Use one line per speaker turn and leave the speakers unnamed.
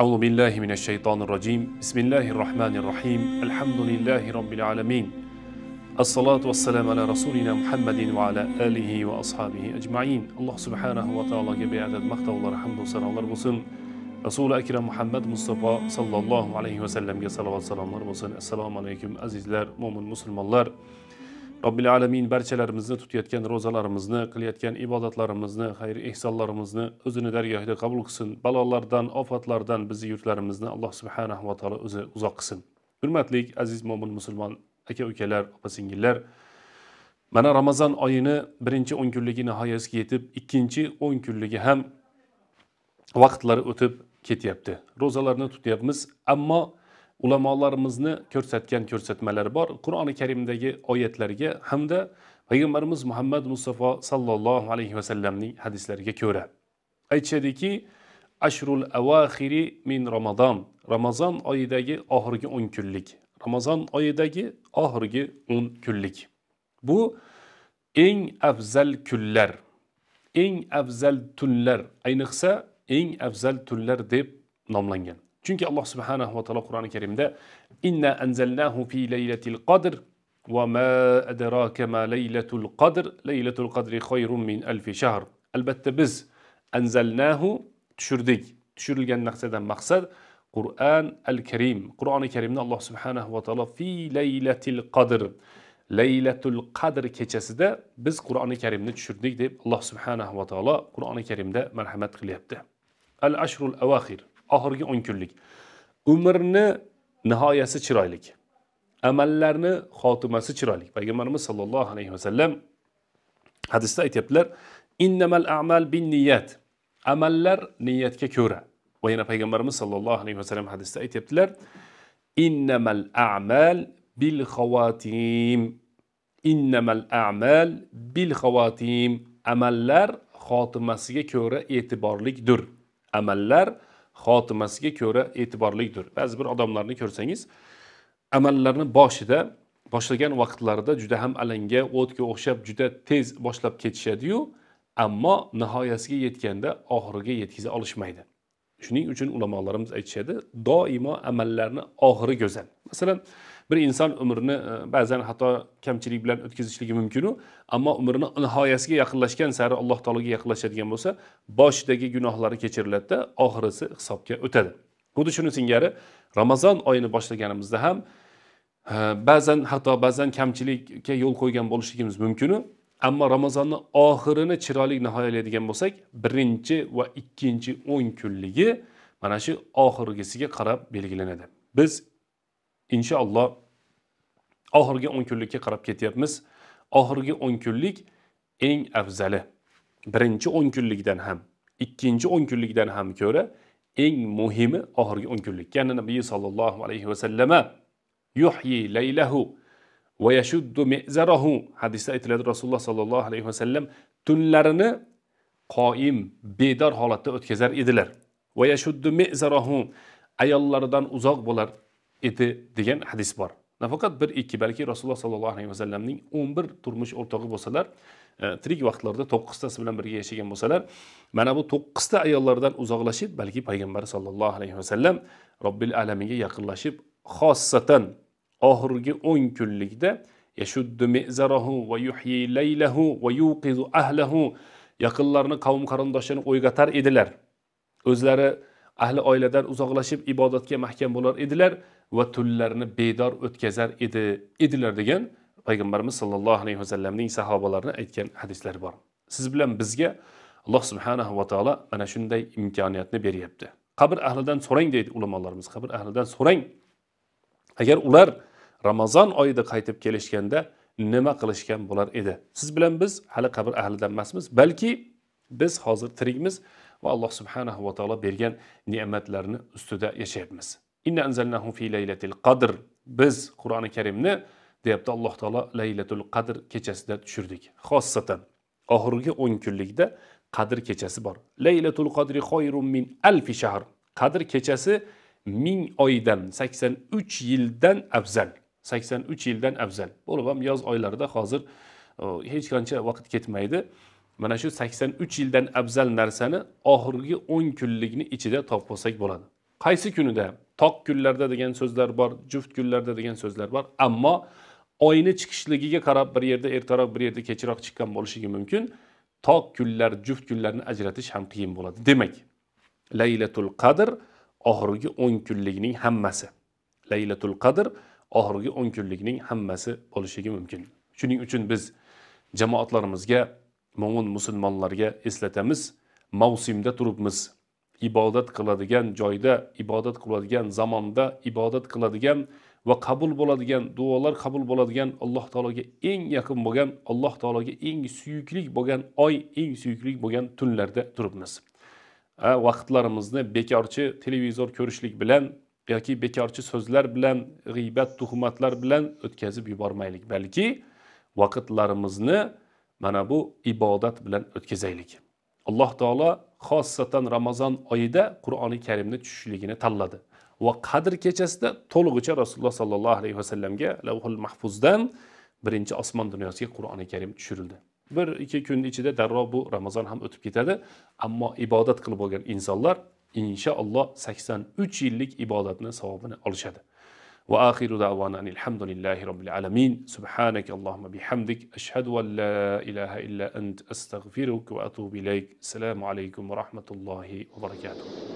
أعوذ بالله من الشيطان الرجيم بسم الله الرحمن الرحيم الحمد لله رب العالمين الصلاة والسلام على رسولنا محمد وعلى آله وأصحابه أجمعين الله سبحانه وتعالى بيعد مقطع الله الحمد والسلام الله بسم رسول أكرم محمد مصطفى صلى الله عليه وسلم صلى الله عليه وسلم السلام عليكم أزيز مؤمن مسلم الله robbil alamin barchalarimizni tutayotgan ro'zalarimizni qilayotgan ibodatlarimizni xayr ehsonlarimizni o'zini dargohida qabul qilsin balolardan ofatlardan bizni yurtlarimizni alloh subhanahu va taolo o'zi uzoq qilsin hurmatli aziz mo'min musulmon aka ukalar opa singillar mana ramazon oyini birinchi o'n kunligi nihoyasiga yetib ikkinchi o'n kunligi ham vaqtlari o'tib ketyapti ro'zalarni tutyapmiz ammo ulamolarimizni ko'rsatgan ko'rsatmalari bor qur'oni karimdagi oyatlarga hamda payg'ambarimiz muhammad mustafa sallallohu alayhi vasallamning hadislariga ko'ra aytishadiki ashrul avaxiri min ramazon ramazon oyidagi oxirgi o'n kunlik ramazon oyidagi oxirgi o'n kunlik bu eng afzal kunlar eng afzal tunlar ayniqsa eng afzal tunlar deb nomlangan Çünkü Allah Subhanahu ve Teala Kur'an-ı Kerim'de inna enzelnahu fi leyletil kadr ve ma edrake ma leyletul kadr leyletul kadri hayrun min alf şehr. Elbette biz enzelnahu düşürdük. Düşürülgen nakseden maksad Kur'an el Kerim. Kur'an-ı Kerim'de Allah Subhanahu ve Teala fi leyletil kadr Leyletul Kadr keçesi de biz Kur'an-ı Kerim'de düşürdük deyip Allah subhanahu ve va taolo Qur'oni Karimda marhamat qilyapti. El aşrul avaxir oxirgi o'n kunlik umrni nihoyasi chiroyli amallarni xotimasi chiroyli payg'ambarimiz sollallohu alayhi vasallam hadisda aytyaptilar innamal amal bin niyat amallar niyatga ko'ra va yana payg'ambarimiz sollallohu alayhi vasallam hadisda aytyaptilar innamal amal bil xavotim innamal amal bil xavotim amallar xotimasiga ko'ra e'tiborlikdir amallar xotimasiga ko'ra e'tiborlidir ba'zi bir odamlarni ko'rsangiz amallarni boshida boshlagan vaqtlarida juda ham alanga o'tga o'xshab juda tez boshlab ketishadiyu ammo nihoyasiga yetganda oxiriga yetkiza olishmaydi shuning uchun ulamolarimiz aytishadi doimo amallarni oxiri go'zal masalan bir inson umrini e, ba'zan xato kamchilik bilan o'tkazishligi mumkinu ammo umrini nihoyasiga yaqinlashgan sari alloh taologa yaqinlashadigan bo'lsa boshidagi gunohlari kechiriladida oxirisi hisobga o'tadi xuddi shuni singari ramazon oyini boshlaganimizda ham e, ba'zan xato ba'zan kamchilikka yo'l qo'ygan bo'lishligimiz mumkinu ammo ramazonni oxirini chiroyli nihoyalaydigan bo'lsak birinchi va ikkinchi o'n kunligi mana shu oxirgisiga qarab belgilanadi biz inshaalloh oxirgi o'n kunlikka qarab ketyapmiz oxirgi o'n kunlik eng afzali birinchi o'n kunlikdan ham ikkinchi o'n kunlikdan ham ko'ra eng muhimi oxirgi o'n kunlik ya'ni nabiy sollallohu alayhi vasallama yuhyi laylahu va yashuddu mezarahu hadisda aytiladi rasululloh sollallohu alayhi vasallam tunlarini qoim bedor holatda o'tkazar edilar va yashuddu mezarahu ayollaridan uzoq bo'lar edi degan hadis bor nafaqat bir ikki balki rasululloh sollallohu alayhi vasallamning o'n bir turmush o'rtog'i bo'lsalar e, tirik vaqtlarida to'qqiztasi bilan birga yashagan bo'lsalar mana bu to'qqizta ayollardan uzoqlashib balki payg'ambar sollallohu alayhi vasallam robbil alaminga yaqinlashib xossatan oxirgi o'n kunlikda yashuddu va yuhyi laylahu va ahlahu yaqinlarni qavm qarindoshini o'ygatar edilar o'zlari ahli oiladan uzoqlashib ibodatga mahkam bo'lar edilar va tunlarni bedor o'tkazar edi edilar degan payg'ambarimiz sollallohu alayhi vasallamning sahobalarini aytgan hadislar bor siz bilan bizga alloh subhanahu va taolo mana shunday imkoniyatni beryapti qabr ahlidan so'rang deydi ulamolarimiz qabr ahlidan so'rang agar ular ramazon oyida qaytib kelishganda nima qilishgan bo'lar edi siz bilan biz hali qabr ahlidan emasmiz balki biz hozir tirikmiz va alloh subhanahu va taolo bergan ne'matlarni ustida yashayapmiz inna anzalnahu fi laylatil qadr biz qur'oni karimni deyapti alloh taolo laylatul qadr kechasida tushirdik xossatan oxirgi o'n kunlikda qadr kechasi bor laylatul qadri min alfi shahr qadr kechasi ming oydan sakson uch yildan afzal sakson uch yildan afzal bo'lib ham yoz oylarida hozir hech qancha vaqt ketmaydi mana shu sakson uch yildan afzal narsani oxirgi o'n kunlikni ichida topib olsak bo'ladi qaysi kunida toq kunlarda degan so'zlar bor juft kunlarda degan so'zlar bor ammo oyni chiqishligiga qarab bir yerda ertaroq bir yerda kechroq chiqqan bo'lishligi mumkin toq kunlar juft kunlarni ajratish ham qiyin bo'ladi demak laylatul qadr oxirgi o'n kunlikning hammasi laylatul qadr oxirgi o'n kunlikning hammasi bo'lishligi mumkin shuning uchun biz jamoatlarimizga mo'min musulmonlarga eslatamiz mavsimda turibmiz ibodat qiladigan joyda ibodat qiladigan zamonda ibodat qiladigan va qabul bo'ladigan duolar qabul bo'ladigan alloh taologa eng yaqin bo'lgan alloh taologa eng suyukli bo'lgan oy eng suyukli bo'lgan tunlarda turibmiz vaqtlarimizni bekorchi televizor ko'rishlik bilan yoki bekorchi so'zlar bilan g'iybat tuhmatlar bilan o'tkazib yubormaylik balki vaqtlarimizni mana bu ibodat bilan o'tkazaylik alloh taolo xossatan ramazon oyida qur'oni karimni tushishligini tanladi va qadr kechasida to'lig'icha rasululloh sollallohu alayhi vasallamga lavhul mahfuzdan birinchi osmon dunyosiga qur'oni karim tushirildi bir ikki kun ichida darrov bu ramazon ham o'tib ketadi ammo ibodat qilib bo'lgan insonlar inshaalloh sakson uch yillik ibodatni savobini olishadi va axiru davana alhamdulillahi robbil alamin subhanak allohumma bihamdik ashhadu an la ilaha illa ant astag'firuka va atubu ilayk assalomu alaykum va rahmatullohi va barakatuh